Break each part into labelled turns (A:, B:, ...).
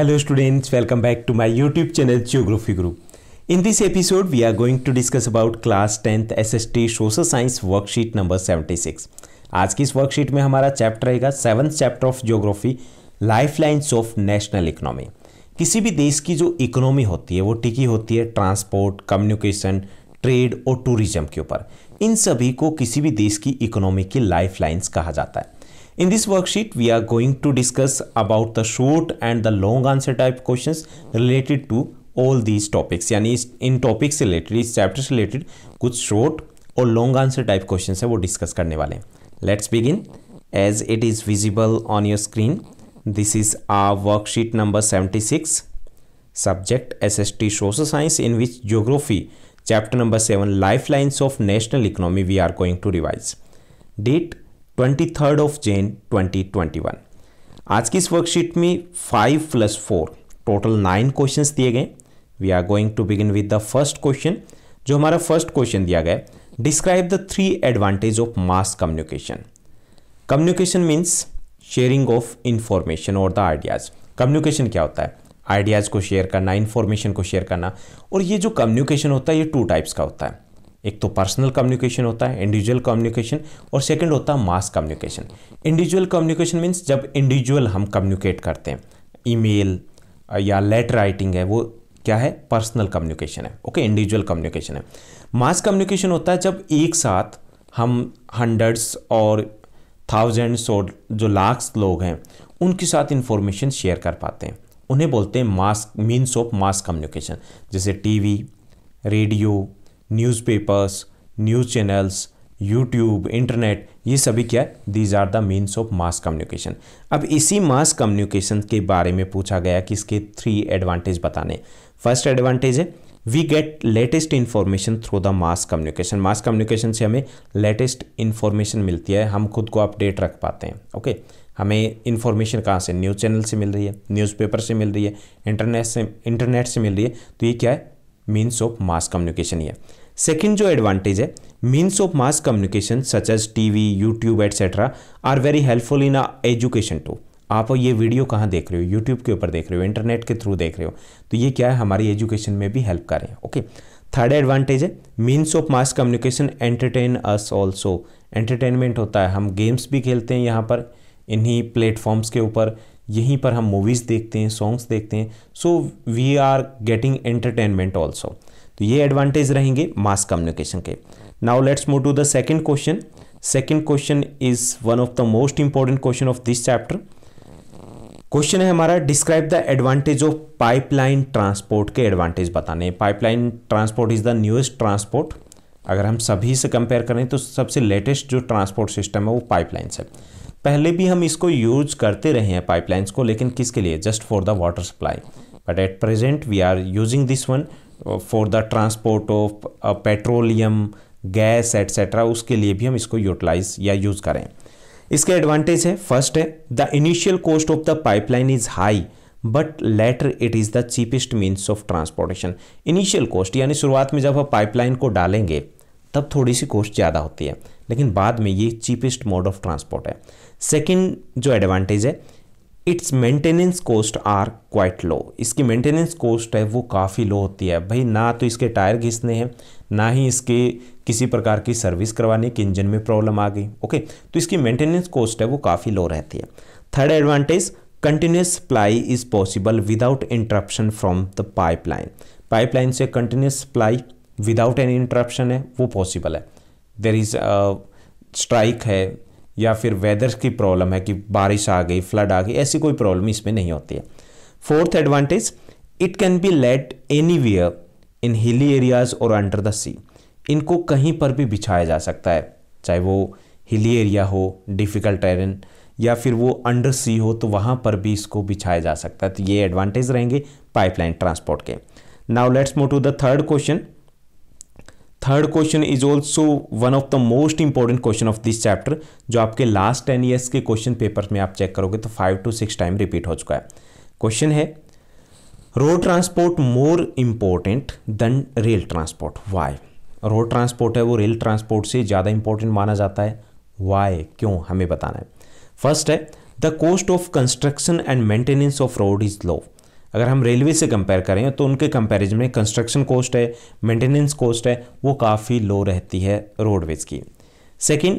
A: Hello students, welcome back to my YouTube channel Geography Group. In this episode, we are going to discuss about class 10th SST Social Science worksheet number 76. आज की इस worksheet में हमारा chapter रहेगा seventh chapter of geography lifelines of national economy किसी भी देश की जो इकोनॉमी होती है वो टिकी होती है ट्रांसपोर्ट कम्युनिकेशन ट्रेड और टूरिज्म के ऊपर इन सभी को किसी भी देश की इकोनॉमी की लाइफ लाइन्स कहा जाता है In this worksheet, we are going to discuss about the short and the long answer type questions related to all these topics. यानी in topics related, इस chapters related कुछ short or long answer type questions We will discuss करन हैं. Let's begin. As it is visible on your screen, this is our worksheet number 76. Subject SST Social Science in which Geography chapter number 7 Lifelines of National Economy we are going to revise. Date twenty third of Jan twenty twenty one आज की इस worksheet में five plus four total nine question दिए गए we are going to begin with the first question जो हमारा first question दिया गया describe the three advantage of mass communication communication means sharing of information और द आइडियाज़ कम्युनिकेशन क्या होता है आइडियाज़ को शेयर करना इन्फॉर्मेशन को शेयर करना और ये जो कम्युनिकेशन होता है ये टू टाइप्स का होता है एक तो पर्सनल कम्युनिकेशन होता है इंडिविजुअल कम्युनिकेशन और सेकंड होता है mass communication individual communication means जब इंडिविजुअल हम कम्युनिकेट करते हैं ईमेल या लेटर राइटिंग है वो क्या है पर्सनल कम्युनिकेशन है ओके इंडिविजुअल कम्युनिकेशन है मास कम्युनिकेशन होता है जब एक साथ हम हंड्रेड्स और थाउजेंड्स और जो लाख लोग हैं उनके साथ इंफॉर्मेशन शेयर कर पाते हैं उन्हें बोलते हैं mass means of mass communication जैसे TV radio newspapers news channels YouTube internet ये सभी क्या है these are the means of mass communication अब इसी मास कम्युनिकेशन के बारे में पूछा गया कि इसके थ्री एडवांटेज बताने फर्स्ट एडवांटेज है we get latest information through the mass communication mass communication से हमें लेटेस्ट इन्फॉर्मेशन मिलती है हम खुद को अपडेट रख पाते हैं ओके हमें इन्फॉर्मेशन कहाँ से न्यूज़ चैनल से मिल रही है न्यूज़पेपर से मिल रही है इंटरनेट से इंटरनेट से मिल रही है तो ये क्या है मीन्स ऑफ मास कम्युनिकेशन ही है सेकेंड जो एडवांटेज है means mass communication such as T V YouTube etcetera are very helpful in in education too आप ये वीडियो कहाँ देख रहे हो यूट्यूब के ऊपर देख रहे हो इंटरनेट के थ्रू देख रहे हो तो ये क्या है हमारी एजुकेशन में भी हेल्प करें ओके थर्ड एडवांटेज है means of mass communication entertain us also entertainment होता है हम गेम्स भी खेलते हैं यहाँ पर इन्हीं प्लेटफॉर्म्स के ऊपर यहीं पर हम मूवीज़ देखते हैं सॉन्ग्स देखते हैं so we are getting entertainment also तो ये एडवांटेज रहेंगे मास कम्युनिकेशन के now let's move to the second question second question is one of the most important question of this chapter question है हमारा describe the advantage of pipeline transport के advantage बताने pipeline transport is the newest transport अगर हम सभी से compare करें तो सबसे लेटेस्ट जो ट्रांसपोर्ट सिस्टम है वो पाइपलाइंस है पहले भी हम इसको यूज करते रहे हैं पाइपलाइंस को लेकिन किसके लिए just for the water supply but at present we are using this one for the transport of petroleum gas etcetera उसके लिए भी हम इसको यूटिलाइज या यूज़ करें इसके एडवांटेज है फर्स्ट है the initial cost of the pipeline is high but later it is the cheapest means of transportation initial cost यानी शुरुआत में जब हम पाइपलाइन को डालेंगे तब थोड़ी सी कॉस्ट ज़्यादा होती है लेकिन बाद में ये चीपेस्ट मोड ऑफ ट्रांसपोर्ट है सेकेंड जो एडवांटेज है its maintenance cost are quite low इसकी मेंटेनेंस कॉस्ट है वो काफ़ी लो होती है भाई ना तो इसके टायर घिसने हैं ना ही इसके किसी प्रकार की सर्विस करवाने की इंजन में प्रॉब्लम आ गई ओके तो इसकी मेंटेनेंस कॉस्ट है वो काफ़ी लो रहती है third advantage continuous supply is possible without interruption from the pipeline pipeline से continuous supply without any interruption है वो पॉसिबल है देर इज़ स्ट्राइक है या फिर वेदर्स की प्रॉब्लम है कि बारिश आ गई फ्लड आ गई ऐसी कोई प्रॉब्लम इसमें नहीं होती है fourth advantage it can be laid anywhere in hilly areas और अंडर द सी इनको कहीं पर भी बिछाया जा सकता है चाहे वो हिली एरिया हो डिफ़िकल्ट टेरेन या फिर वो अंडर सी हो तो वहाँ पर भी इसको बिछाया जा सकता है तो ये एडवांटेज रहेंगे पाइपलाइन ट्रांसपोर्ट के now let's move to the third question third question is also one of the most important question of this chapter जो आपके लास्ट टेन ईयर्स के क्वेश्चन पेपर में आप चेक करोगे तो five to six time repeat हो चुका है क्वेश्चन है road transport more important than rail transport why road transport है वो रेल ट्रांसपोर्ट से ज़्यादा इंपॉर्टेंट माना जाता है वाई क्यों हमें बताना है फर्स्ट है the cost of construction and maintenance of road is low अगर हम रेलवे से कंपेयर करें तो उनके कंपैरिजन में कंस्ट्रक्शन कॉस्ट है मेंटेनेंस कॉस्ट है वो काफ़ी लो रहती है रोडवेज की second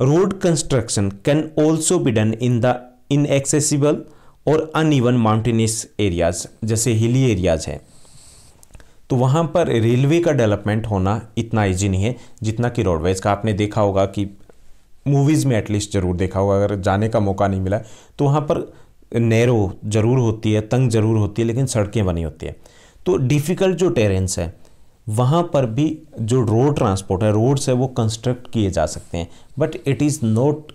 A: road construction can also be done in the inaccessible और अनइवन माउंटेनियस एरियाज जैसे हिली एरियाज हैं तो वहाँ पर रेलवे का डेवलपमेंट होना इतना ईजी नहीं है जितना कि रोडवेज का आपने देखा होगा कि मूवीज़ में एटलीस्ट ज़रूर देखा होगा अगर जाने का मौका नहीं मिला तो वहाँ पर नैरो ज़रूर होती है तंग ज़रूर होती है लेकिन सड़कें बनी होती है तो डिफ़िकल्ट जो टेरेंस है वहाँ पर भी जो रोड ट्रांसपोर्ट है रोड्स है वो कंस्ट्रक्ट किए जा सकते हैं but it is not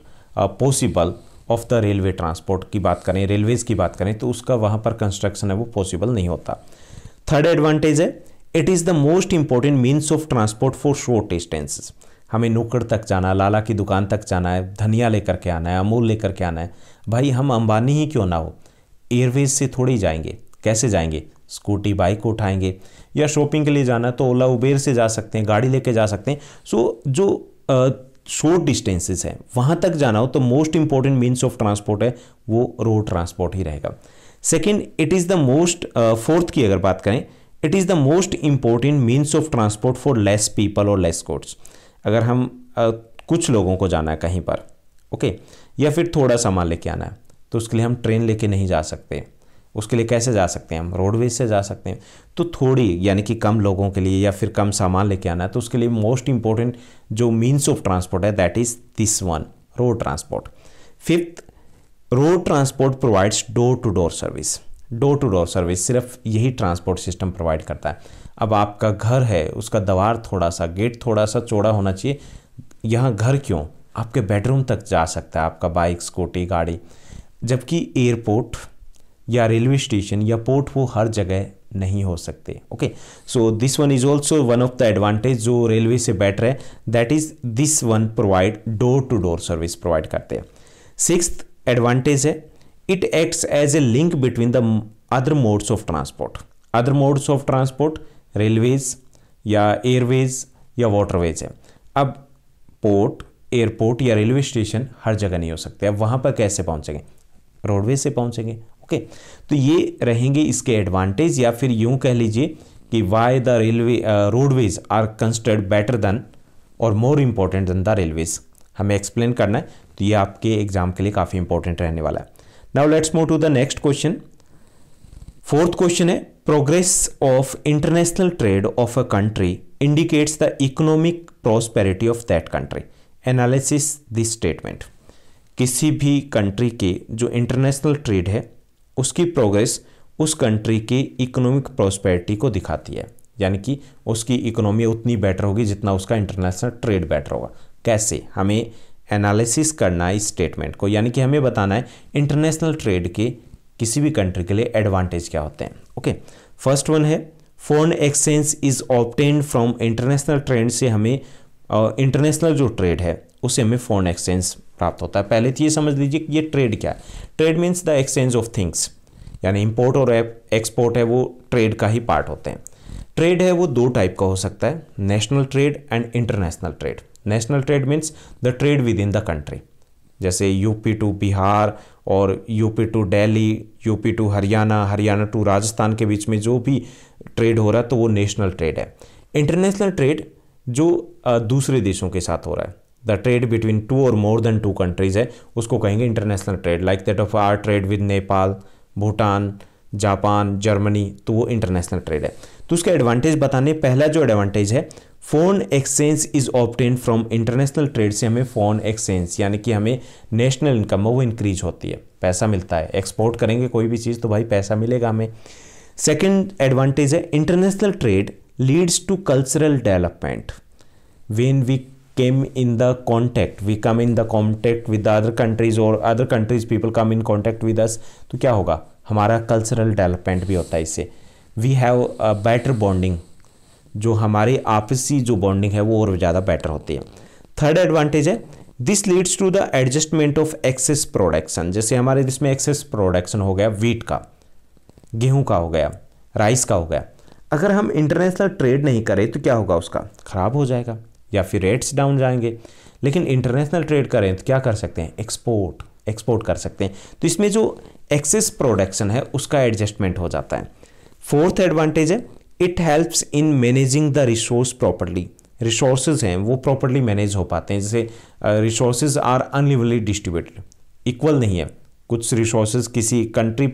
A: possible of the railway transport की बात करें रेलवेज़ की बात करें तो उसका वहाँ पर कंस्ट्रक्शन है वो पॉसिबल नहीं होता थर्ड एडवांटेज है it is the most important means of transport for short distances हमें नुक्कड़ तक जाना लाला की दुकान तक जाना है धनिया लेकर के आना है अमूल लेकर के आना है भाई हम अंबानी ही क्यों ना हो एयरवेज से थोड़ी जाएंगे कैसे जाएंगे स्कूटी बाइक उठाएंगे या शॉपिंग के लिए जाना तो ओला उबेर से जा सकते हैं गाड़ी लेके जा सकते हैं सो so, जो शॉर्ट डिस्टेंसेस हैं वहाँ तक जाना हो तो most important means of transport है वो रोड ट्रांसपोर्ट ही रहेगा second it is the most fourth की अगर बात करें it is the most important means of transport for less people और लेस कोड्स अगर हम uh, कुछ लोगों को जाना है कहीं पर ओके okay? या फिर थोड़ा सामान लेके आना है तो उसके लिए हम ट्रेन लेके नहीं जा सकते उसके लिए कैसे जा सकते हैं हम रोडवेज से जा सकते हैं तो थोड़ी यानी कि कम लोगों के लिए या फिर कम सामान लेके आना है तो उसके लिए मोस्ट इंपॉर्टेंट जो मीन्स ऑफ ट्रांसपोर्ट है that is this one road transport fifth road transport provides door to door service door to door service सिर्फ यही ट्रांसपोर्ट सिस्टम प्रोवाइड करता है अब आपका घर है उसका दवार थोड़ा सा गेट थोड़ा सा चौड़ा होना चाहिए यहाँ घर क्यों आपके बेडरूम तक जा सकता है आपका बाइक स्कूटी गाड़ी जबकि एयरपोर्ट या रेलवे स्टेशन या पोर्ट वो हर जगह नहीं हो सकते okay so this one is also one of the advantage जो रेलवे से बेटर है that is this one provide door to door service provide करते हैं सिक्स एडवांटेज है it acts as a link between the other modes of transport other modes of transport railways या airways या waterways है अब port airport या railway station हर जगह नहीं हो सकते अब वहाँ पर कैसे पहुँचेंगे रोडवे से पहुँचेंगे ओके तो ये रहेंगे इसके एडवांटेज या फिर यूँ कह लीजिए कि why the railway roadways are considered better than और more important than the railways हमें एक्सप्लेन करना है तो ये आपके एग्जाम के लिए काफ़ी इंपॉर्टेंट रहने वाला है now let's move to the next question fourth question है progress of international trade of a country indicates the economic prosperity of that country analysis this statement किसी भी कंट्री के जो इंटरनेशनल ट्रेड है उसकी प्रोग्रेस उस कंट्री के economic prosperity को दिखाती है यानी कि उसकी इकोनॉमी उतनी बेटर होगी जितना उसका इंटरनेशनल ट्रेड बेटर होगा कैसे हमें एनालिसिस करना है इस स्टेटमेंट को यानी कि हमें बताना है इंटरनेशनल ट्रेड के किसी भी कंट्री के लिए एडवांटेज क्या होते हैं ओके फर्स्ट वन है foreign exchange is obtained from international trade से हमें इंटरनेशनल जो ट्रेड है उसे हमें फॉरेन एक्सचेंज प्राप्त होता है पहले तो ये समझ लीजिए कि ये ट्रेड क्या है trade means the exchange of things यानी इम्पोर्ट और एक्सपोर्ट है वो ट्रेड का ही पार्ट होते हैं ट्रेड है वो दो टाइप का हो सकता है national trade and international trade national trade means the trade within the country जैसे यूपी टू बिहार और UP to Delhi UP to Haryana Haryana to Rajasthan के बीच में जो भी ट्रेड हो रहा है तो वो नेशनल ट्रेड है इंटरनेशनल ट्रेड जो दूसरे देशों के साथ हो रहा है द ट्रेड बिटवीन टू और मोर देन टू कंट्रीज़ है उसको कहेंगे international trade like that of our trade with Nepal Bhutan Japan Germany तो वो इंटरनेशनल ट्रेड है तो उसका एडवांटेज बताने पहला जो एडवांटेज है foreign exchange is obtained from international trade से हमें फ़ोन एक्सचेंज यानी कि हमें नेशनल इनकम है वो इंक्रीज होती है पैसा मिलता है एक्सपोर्ट करेंगे कोई भी चीज़ तो भाई पैसा मिलेगा हमें सेकेंड एडवांटेज है international trade leads to cultural development when we came in the contact we come in the contact with the other countries or other countries people come in contact with us तो क्या होगा हमारा cultural development भी होता है इससे we have a better bonding जो हमारी आपसी जो bonding है वो और ज़्यादा better होती है third advantage है this leads to the adjustment of excess production जैसे हमारे इसमें excess production हो गया wheat का गेहूं का हो गया rice का हो गया अगर हम इंटरनेशनल ट्रेड नहीं करें तो क्या होगा उसका ख़राब हो जाएगा या फिर रेट्स डाउन जाएंगे लेकिन इंटरनेशनल ट्रेड करें तो क्या कर सकते हैं एक्सपोर्ट एक्सपोर्ट कर सकते हैं तो इसमें जो एक्सेस प्रोडक्शन है उसका एडजस्टमेंट हो जाता है फोर्थ एडवांटेज है it helps in managing the resource properly resources हैं वो प्रॉपरली मैनेज हो पाते हैं जैसे resource are unevenly distributed equal नहीं है कुछ रिसोर्सेज किसी कंट्री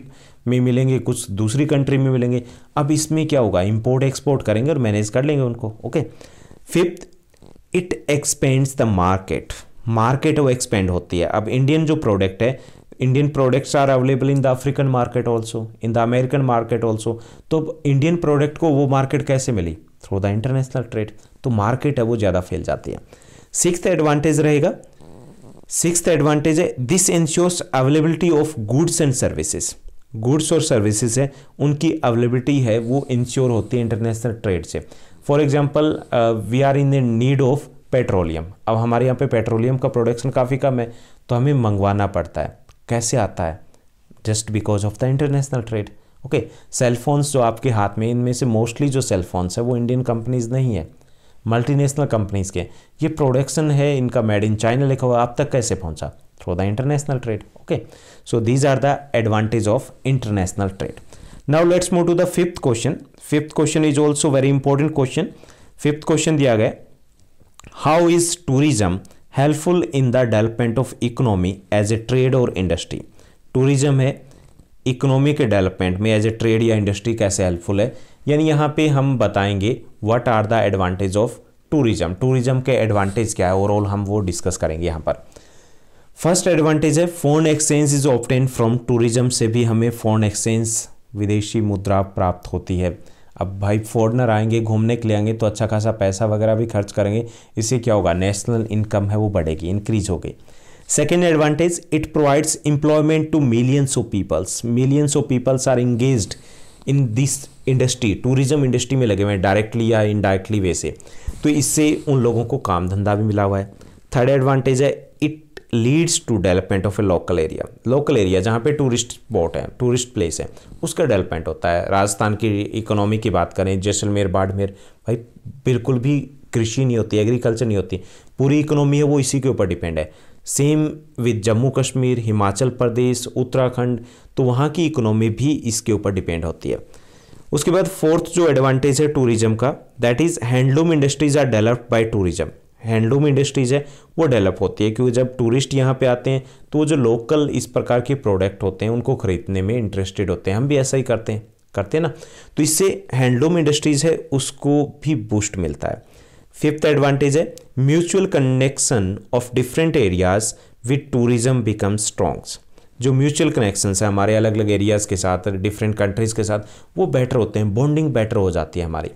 A: में मिलेंगे कुछ दूसरी कंट्री में मिलेंगे अब इसमें क्या होगा इम्पोर्ट एक्सपोर्ट करेंगे और मैनेज कर लेंगे उनको okay fifth it expands the market market वो एक्सपेंड होती है अब इंडियन जो प्रोडक्ट है Indian products are available in the African market also in the American market also तो इंडियन प्रोडक्ट को वो मार्केट कैसे मिली थ्रू द इंटरनेशनल ट्रेड तो मार्केट है वो ज़्यादा फैल जाती है सिक्स एडवांटेज रहेगा सिक्स एडवांटेज है this ensures availability of goods and services goods और सर्विसेज है उनकी अवेलेबिलिटी है वो इंश्योर होती है इंटरनेशनल ट्रेड से for example we are in the need of petroleum अब हमारे यहाँ पे पेट्रोलियम का प्रोडक्शन काफ़ी कम है तो हमें मंगवाना पड़ता है कैसे आता है just because of the international trade okay cellphones जो आपके हाथ में इनमें से मोस्टली जो सेलफोन्स है वो इंडियन कंपनीज नहीं है मल्टीनेशनल कंपनीज़ के ये प्रोडक्शन है इनका मेड इन चाइना लिखा हुआ आप तक कैसे पहुंचा through the international trade okay so these are the advantage of international trade now let's move to the fifth question fifth question is also very important question fifth question दिया गया how is tourism helpful in the development of economy as a trade और industry tourism है economy के development में as a trade या industry कैसे helpful है यानी यहाँ पे हम बताएंगे what are the advantage of tourism tourism के एडवांटेज क्या है ओवरऑल हम वो डिस्कस करेंगे यहाँ पर फर्स्ट एडवांटेज है foreign exchange is obtained from tourism से भी हमें फोन एक्सचेंज विदेशी मुद्रा प्राप्त होती है अब भाई फॉरनर आएंगे घूमने के लिए आएंगे तो अच्छा खासा पैसा वगैरह भी खर्च करेंगे इससे क्या होगा नेशनल इनकम है वो बढ़ेगी इंक्रीज होगी second advantage it provides employment to millions of peoples millions of peoples are engaged in this industry tourism industry में लगे हुए हैं डायरेक्टली या इनडायरेक्टली वे से तो इससे उन लोगों को काम धंधा भी मिला हुआ है थर्ड एडवांटेज है it leads to development of a local area local area जहाँ पे टूरिस्ट स्पॉट है टूरिस्ट प्लेस है उसका डेवलपमेंट होता है राजस्थान की इकोनॉमी की बात करें जैसलमेर बाड़मेर भाई बिल्कुल भी कृषि नहीं होती एग्रीकल्चर नहीं होती पूरी इकोनॉमी है वो इसी के ऊपर डिपेंड है सेम विद जम्मू कश्मीर हिमाचल प्रदेश उत्तराखंड तो वहाँ की इकोनॉमी भी इसके ऊपर डिपेंड होती है उसके बाद फोर्थ जो एडवांटेज है टूरिज्म का that is handloom industries are developed by tourism handloom industries है वो डेवलप होती है क्योंकि जब टूरिस्ट यहाँ पे आते हैं तो जो लोकल इस प्रकार के प्रोडक्ट होते हैं उनको खरीदने में इंटरेस्टेड होते हैं हम भी ऐसा ही करते हैं करते हैं ना तो इससे हैंडलूम इंडस्ट्रीज़ है उसको भी बूस्ट मिलता है फिफ्थ एडवांटेज है mutual connection of different areas with tourism become strongs जो म्यूचुअल कनेक्शन है हमारे अलग अलग एरियाज़ के साथ डिफरेंट कंट्रीज़ के साथ वो बेटर होते हैं बॉन्डिंग बेटर हो जाती है हमारी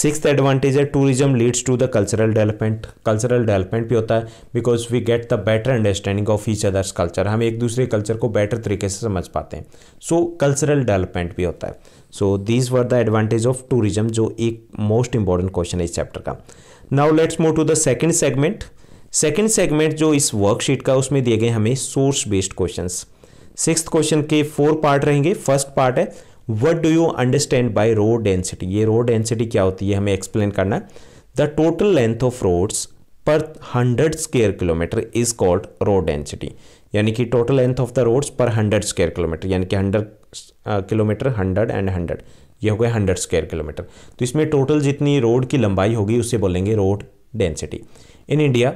A: सिक्स एडवांटेज है tourism leads to the cultural development cultural development भी होता है because we get the better understanding of each others culture हम एक दूसरे कल्चर को बेटर तरीके से समझ पाते हैं सो कल्चरल डेवलपमेंट भी होता है so these were the advantage of tourism जो एक मोस्ट इंपॉर्टेंट क्वेश्चन है इस चैप्टर का now let's move to the second segment second segment जो इस वर्कशीट का उसमें दिए गए हमें source based question six question के फोर पार्ट रहेंगे फर्स्ट पार्ट है what do you understand by road density ये रोड डेंसिटी क्या होती है हमें एक्सप्लेन करना the total length of roads per hundred square kilometer is called road density यानी कि total length of the roads per hundred square kilometer यानी कि hundred kilometer hundred and hundred ये हो गए हंड्रेड स्क्वायर किलोमीटर तो इसमें टोटल जितनी रोड की लंबाई होगी उसे बोलेंगे road density in India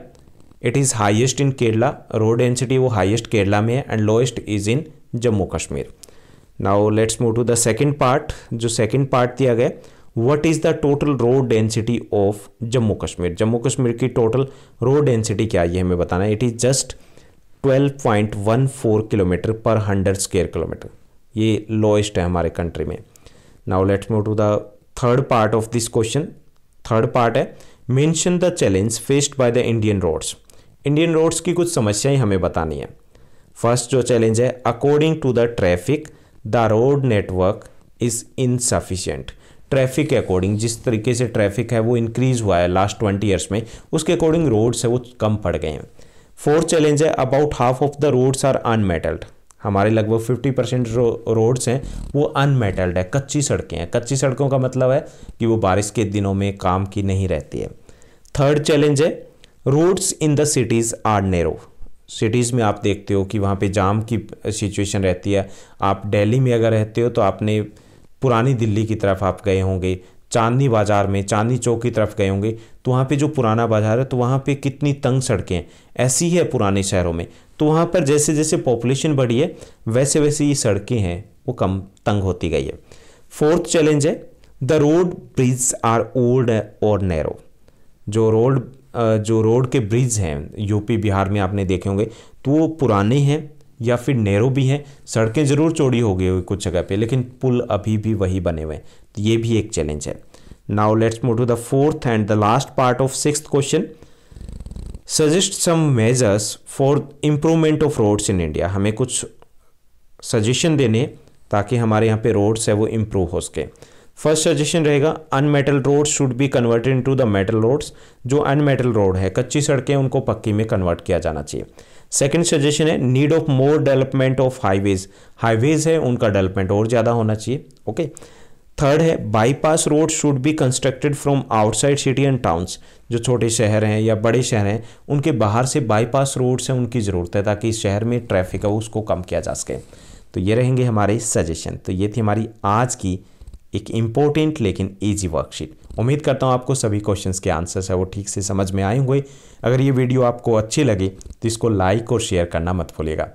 A: it is highest in Kerala road density वो हाइएस्ट केरला में है and lowest is in Jammu Kashmir now let's move to the second part जो सेकेंड पार्ट दिया गया what is the total road density of Jammu Kashmir Jammu Kashmir की total road density क्या है ये हमें बताना है it is just 12.14 kilometer per hundred square kilometer ये लोएस्ट है हमारे कंट्री में now let's move to the third part of this question third part है mention the challenge faced by the Indian roads Indian roads की कुछ समस्याएं हमें बतानी है फर्स्ट जो चैलेंज है according to the traffic the road network is insufficient traffic के अकॉर्डिंग जिस तरीके से ट्रैफिक है वो इंक्रीज हुआ है लास्ट ट्वेंटी ईयर्स में उसके अकॉर्डिंग रोड्स है वो कम पड़ गए हैं फोर्थ चैलेंज है about half of the roads are unmetalled हमारे लगभग 50 परसेंट रो, रोड्स हैं वो अनमेटल्ड है कच्ची सड़कें हैं कच्ची सड़कों का मतलब है कि वो बारिश के दिनों में काम की नहीं रहती है थर्ड चैलेंज है roads in the cities are narrow cities में आप देखते हो कि वहाँ पे जाम की सिचुएशन रहती है आप दिल्ली में अगर रहते हो तो आपने पुरानी दिल्ली की तरफ आप गए होंगे चांदनी बाज़ार में चांदनी चौक की तरफ गए होंगे तो वहाँ पे जो पुराना बाज़ार है तो वहाँ पे कितनी तंग सड़कें हैं ऐसी ही है पुराने शहरों में तो वहाँ पर जैसे जैसे पॉपुलेशन बढ़ी है वैसे वैसे ये सड़कें हैं वो कम तंग होती गई है फोर्थ चैलेंज है the road bridge are old और नैरो जो रोड जो रोड के ब्रिज हैं यूपी बिहार में आपने देखे होंगे तो वो पुराने हैं या फिर नैरो भी हैं सड़कें ज़रूर चौड़ी हो गई हुई कुछ जगह पे लेकिन पुल अभी भी वही बने हुए हैं तो ये भी एक चैलेंज है now let's move to the fourth and the last part of six question suggest some measures for improvement of roads in India हमें कुछ सजेशन देने ताकि हमारे यहाँ पे रोड्स है वो इम्प्रूव हो सके फर्स्ट सजेशन रहेगा unmetal road should be converted to the metal roads जो अनमेटल रोड है कच्ची सड़कें उनको पक्की में कन्वर्ट किया जाना चाहिए सेकेंड सजेशन है need of more development of highways highways है उनका डेवलपमेंट और ज़्यादा होना चाहिए ओके okay? थर्ड है bypass road should be constructed from outside city and towns जो छोटे शहर हैं या बड़े शहर हैं उनके बाहर से बाईपास रोड्स हैं उनकी ज़रूरत है ताकि शहर में ट्रैफिक है उसको कम किया जा सके तो ये रहेंगे हमारे सजेशन तो ये थी हमारी आज की एक इम्पोर्टेंट लेकिन ईजी वर्कशीट उम्मीद करता हूँ आपको सभी क्वेश्चन के आंसर्स है वो ठीक से समझ में आए होंगे अगर ये वीडियो आपको अच्छी लगे तो इसको लाइक और शेयर करना मत भूलिएगा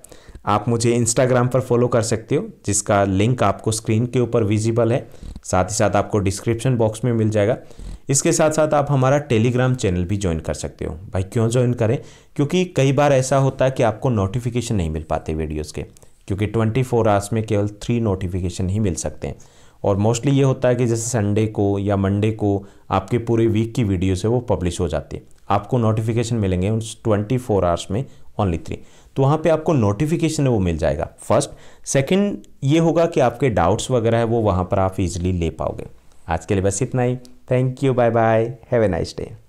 A: आप मुझे इंस्टाग्राम पर फॉलो कर सकते हो जिसका लिंक आपको स्क्रीन के ऊपर विजिबल है साथ ही साथ आपको डिस्क्रिप्शन बॉक्स में मिल जाएगा इसके साथ साथ आप हमारा टेलीग्राम चैनल भी ज्वाइन कर सकते हो भाई क्यों ज्वाइन करें क्योंकि कई बार ऐसा होता है कि आपको नोटिफिकेशन नहीं मिल पाते वीडियोज़ के क्योंकि ट्वेंटी फोर आवर्स में केवल थ्री नोटिफिकेशन ही मिल सकते हैं और मोस्टली ये होता है कि जैसे संडे को या मंडे को आपके पूरे वीक की वीडियोज़ है वो पब्लिश हो जाती है आपको नोटिफिकेशन मिलेंगे उन ट्वेंटी फोर आवर्स में ओनली थ्री तो वहाँ पे आपको नोटिफिकेशन है वो मिल जाएगा फर्स्ट सेकंड ये होगा कि आपके डाउट्स वगैरह है वो वहाँ पर आप इजीली ले पाओगे आज के लिए बस इतना ही thank you bye bye have a nice day